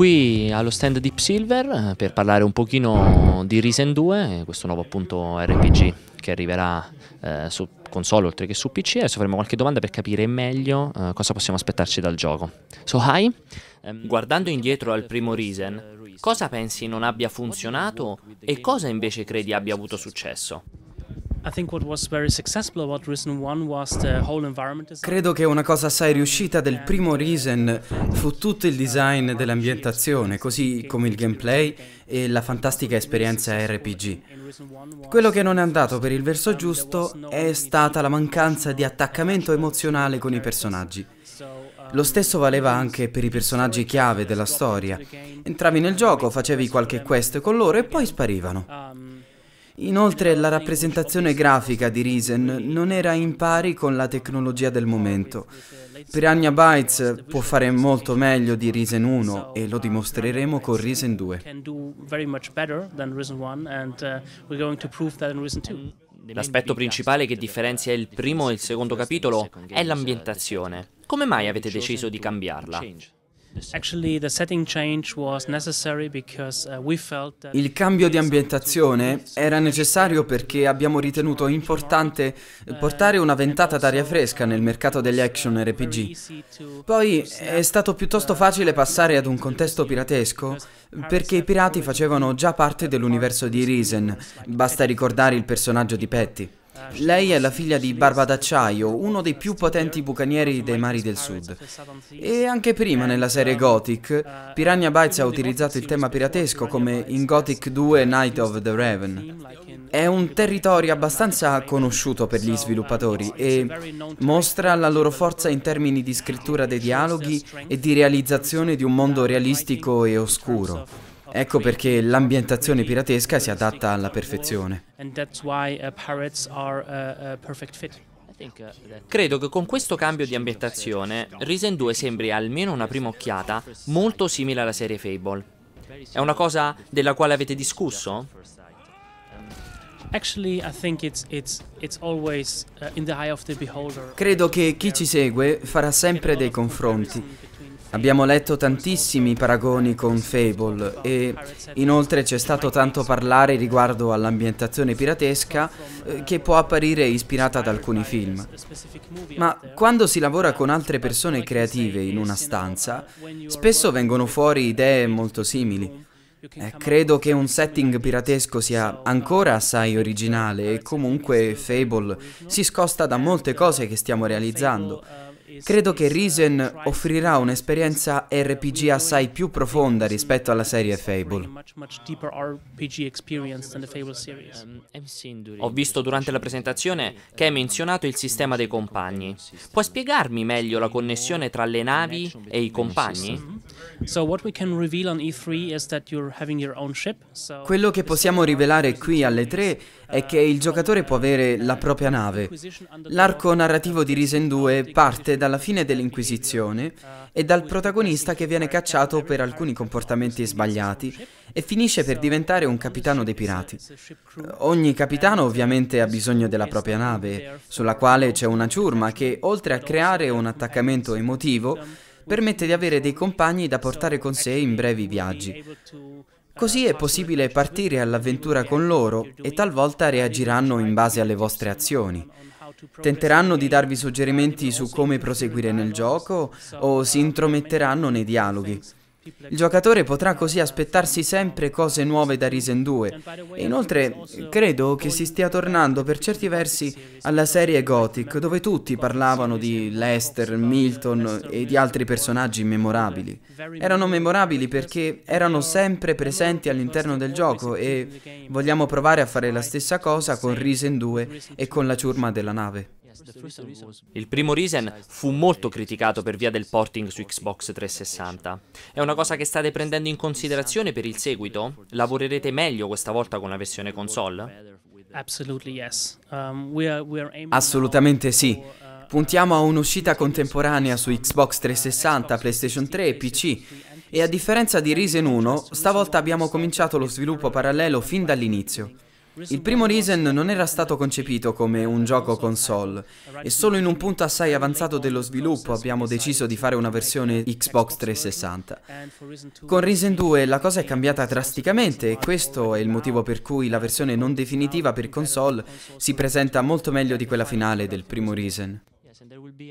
qui allo stand Deep Silver eh, per parlare un pochino di Risen 2, eh, questo nuovo appunto RPG che arriverà eh, su console oltre che su PC. Adesso faremo qualche domanda per capire meglio eh, cosa possiamo aspettarci dal gioco. So hi. Ehm, Guardando indietro al primo Risen, cosa pensi non abbia funzionato e cosa invece credi abbia avuto successo? Credo che una cosa assai riuscita del primo Risen fu tutto il design dell'ambientazione, così come il gameplay e la fantastica esperienza RPG. Quello che non è andato per il verso giusto è stata la mancanza di attaccamento emozionale con i personaggi. Lo stesso valeva anche per i personaggi chiave della storia. Entravi nel gioco, facevi qualche quest con loro e poi sparivano. Inoltre la rappresentazione grafica di Risen non era in pari con la tecnologia del momento. Piranha Bytes può fare molto meglio di Risen 1 e lo dimostreremo con Risen 2. Uh, L'aspetto principale che differenzia il primo e il secondo capitolo è l'ambientazione. Come mai avete deciso di cambiarla? Uh, il cambio di ambientazione era necessario perché abbiamo ritenuto importante eh, portare una ventata d'aria fresca nel mercato degli action RPG. Poi è stato piuttosto facile passare ad un contesto piratesco perché i pirati facevano già parte dell'universo di Risen, basta ricordare il personaggio di Petty. Lei è la figlia di Barba d'Acciaio, uno dei più potenti bucanieri dei mari del sud. E anche prima nella serie Gothic, Piranha Bytes ha utilizzato il tema piratesco come in Gothic 2 Night of the Raven. È un territorio abbastanza conosciuto per gli sviluppatori e mostra la loro forza in termini di scrittura dei dialoghi e di realizzazione di un mondo realistico e oscuro. Ecco perché l'ambientazione piratesca si adatta alla perfezione. Uh, uh, uh, Credo che con questo cambio di ambientazione Risen 2 sembri almeno una prima occhiata molto simile alla serie Fable. È una cosa della quale avete discusso? Credo che chi ci segue farà sempre dei confronti Abbiamo letto tantissimi paragoni con Fable e inoltre c'è stato tanto parlare riguardo all'ambientazione piratesca eh, che può apparire ispirata ad alcuni film. Ma quando si lavora con altre persone creative in una stanza, spesso vengono fuori idee molto simili. Eh, credo che un setting piratesco sia ancora assai originale e comunque Fable si scosta da molte cose che stiamo realizzando. Credo che Risen offrirà un'esperienza RPG assai più profonda rispetto alla serie Fable. Ho visto durante la presentazione che hai menzionato il sistema dei compagni. Puoi spiegarmi meglio la connessione tra le navi e i compagni? Quello che possiamo rivelare qui alle 3 è che il giocatore può avere la propria nave. L'arco narrativo di Risen 2 parte dalla fine dell'Inquisizione uh, e dal protagonista che viene cacciato per alcuni comportamenti sbagliati e finisce per diventare un capitano dei pirati. Uh, ogni capitano ovviamente ha bisogno della propria nave, sulla quale c'è una ciurma che, oltre a creare un attaccamento emotivo, permette di avere dei compagni da portare con sé in brevi viaggi. Così è possibile partire all'avventura con loro e talvolta reagiranno in base alle vostre azioni. Tenteranno di darvi suggerimenti su come proseguire nel gioco o si intrometteranno nei dialoghi. Il giocatore potrà così aspettarsi sempre cose nuove da Risen 2 e inoltre credo che si stia tornando per certi versi alla serie Gothic dove tutti parlavano di Lester, Milton e di altri personaggi memorabili. Erano memorabili perché erano sempre presenti all'interno del gioco e vogliamo provare a fare la stessa cosa con Risen 2 e con la ciurma della nave. Il primo Risen fu molto criticato per via del porting su Xbox 360. È una cosa che state prendendo in considerazione per il seguito? Lavorerete meglio questa volta con la versione console? Um, Assolutamente sì. Uh, Puntiamo a un'uscita contemporanea su Xbox 360, PlayStation 3 e PC. E a differenza di Risen 1, stavolta abbiamo cominciato lo sviluppo parallelo fin dall'inizio. Il primo Risen non era stato concepito come un gioco console e solo in un punto assai avanzato dello sviluppo abbiamo deciso di fare una versione Xbox 360. Con Risen 2 la cosa è cambiata drasticamente e questo è il motivo per cui la versione non definitiva per console si presenta molto meglio di quella finale del primo Risen.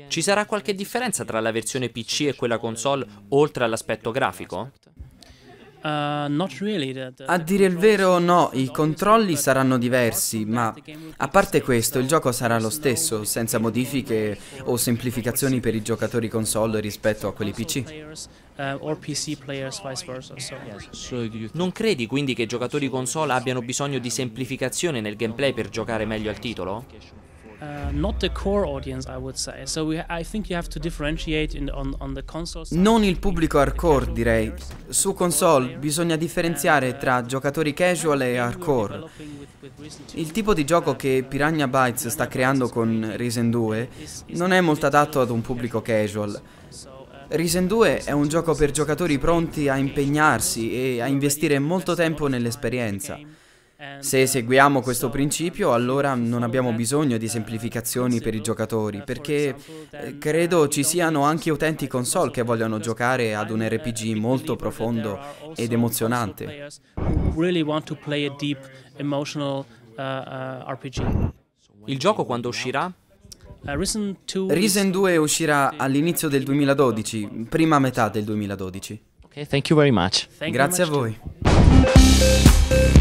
Ci sarà qualche differenza tra la versione PC e quella console oltre all'aspetto grafico? Uh, a dire il vero no, i controlli saranno diversi, ma a parte questo il gioco sarà lo stesso, senza modifiche o semplificazioni per i giocatori console rispetto a quelli PC. Uh, non credi quindi che i giocatori console abbiano bisogno di semplificazione nel gameplay per giocare meglio al titolo? Uh, non il pubblico hardcore, direi. Su console bisogna differenziare uh, tra giocatori casual e hardcore. Il tipo di gioco che uh, Piranha Bytes sta creando con Risen 2 eh, non è molto adatto ad un pubblico casual. Risen 2 è un gioco per giocatori pronti a impegnarsi e a investire molto tempo nell'esperienza. Se uh, seguiamo questo principio, allora non abbiamo bisogno di uh, semplificazioni per i giocatori, uh, perché eh, credo ci siano anche utenti console che vogliono giocare ad un RPG molto profondo ed emozionante. Il gioco quando uscirà? Risen 2 uscirà all'inizio del 2012, prima metà del 2012. Grazie a voi.